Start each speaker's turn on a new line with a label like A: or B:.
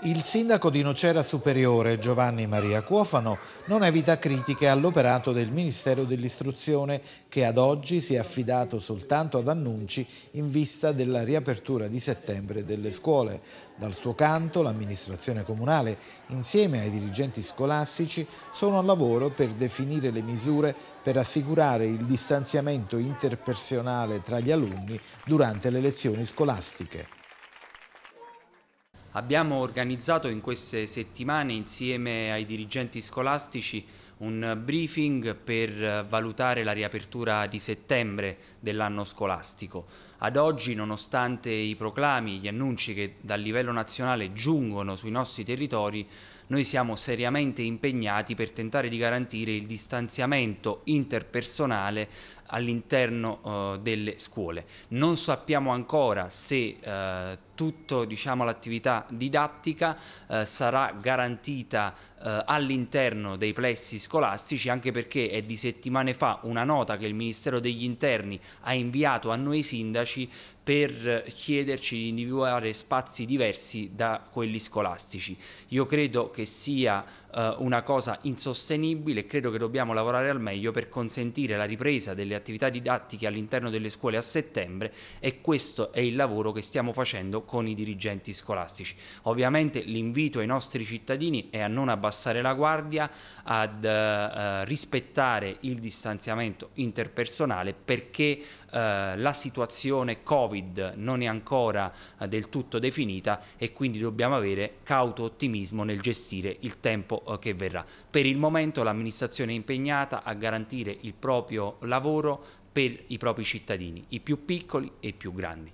A: Il sindaco di Nocera Superiore Giovanni Maria Cuofano non evita critiche all'operato del Ministero dell'Istruzione che ad oggi si è affidato soltanto ad annunci in vista della riapertura di settembre delle scuole. Dal suo canto l'amministrazione comunale insieme ai dirigenti scolastici sono al lavoro per definire le misure per assicurare il distanziamento interpersonale tra gli alunni durante le lezioni scolastiche.
B: Abbiamo organizzato in queste settimane insieme ai dirigenti scolastici un briefing per valutare la riapertura di settembre dell'anno scolastico. Ad oggi, nonostante i proclami, gli annunci che dal livello nazionale giungono sui nostri territori, noi siamo seriamente impegnati per tentare di garantire il distanziamento interpersonale all'interno eh, delle scuole. Non sappiamo ancora se eh, tutta diciamo, l'attività didattica eh, sarà garantita eh, all'interno dei plessi scolastici scolastici, anche perché è di settimane fa una nota che il Ministero degli Interni ha inviato a noi sindaci per chiederci di individuare spazi diversi da quelli scolastici. Io credo che sia eh, una cosa insostenibile e credo che dobbiamo lavorare al meglio per consentire la ripresa delle attività didattiche all'interno delle scuole a settembre e questo è il lavoro che stiamo facendo con i dirigenti scolastici. Ovviamente l'invito ai nostri cittadini è a non abbassare la guardia, ad eh, rispettare il distanziamento interpersonale perché eh, la situazione Covid non è ancora eh, del tutto definita e quindi dobbiamo avere cauto ottimismo nel gestire il tempo eh, che verrà. Per il momento l'amministrazione è impegnata a garantire il proprio lavoro per i propri
A: cittadini, i più piccoli e i più grandi.